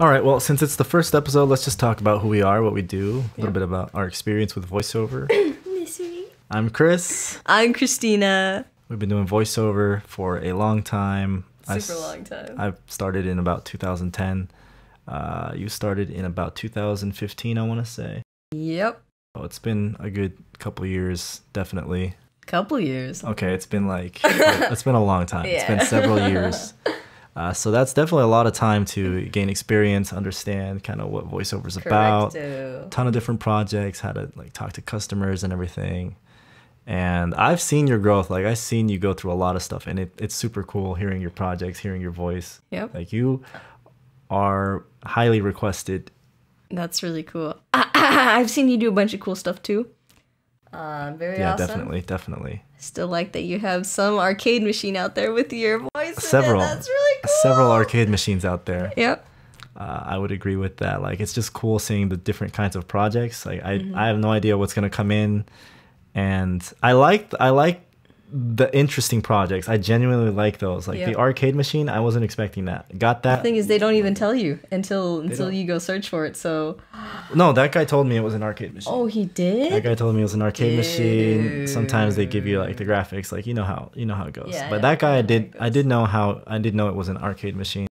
All right, well, since it's the first episode, let's just talk about who we are, what we do, a little yeah. bit about our experience with voiceover. Misery. I'm Chris. I'm Christina. We've been doing voiceover for a long time. Super I, long time. I started in about 2010. Uh, you started in about 2015, I want to say. Yep. Oh, it's been a good couple years, definitely. Couple years. Okay, it's been like it's been a long time. Yeah. It's been several years. Uh, so that's definitely a lot of time to gain experience, understand kind of what voiceover is about, ton of different projects, how to like talk to customers and everything. And I've seen your growth. Like I've seen you go through a lot of stuff, and it, it's super cool hearing your projects, hearing your voice. Yep. Like you are highly requested. That's really cool. I've seen you do a bunch of cool stuff too. Uh, very yeah, awesome. definitely, definitely. Still like that you have some arcade machine out there with your voice. Several. That's really cool. Several arcade machines out there. Yep. Uh, I would agree with that. Like, it's just cool seeing the different kinds of projects. Like, I, mm -hmm. I have no idea what's gonna come in, and I like I like the interesting projects. I genuinely like those. Like the arcade machine, I wasn't expecting that. Got that. The thing is, they don't even tell you until until you go search for it. So, no, that guy told me it was an arcade machine. Oh, he did. That guy told me it was an arcade Dude. machine. Sometimes they give you like the graphics, like you know how you know how it goes. Yeah, but that guy, I did I did know how I did know it was an arcade machine.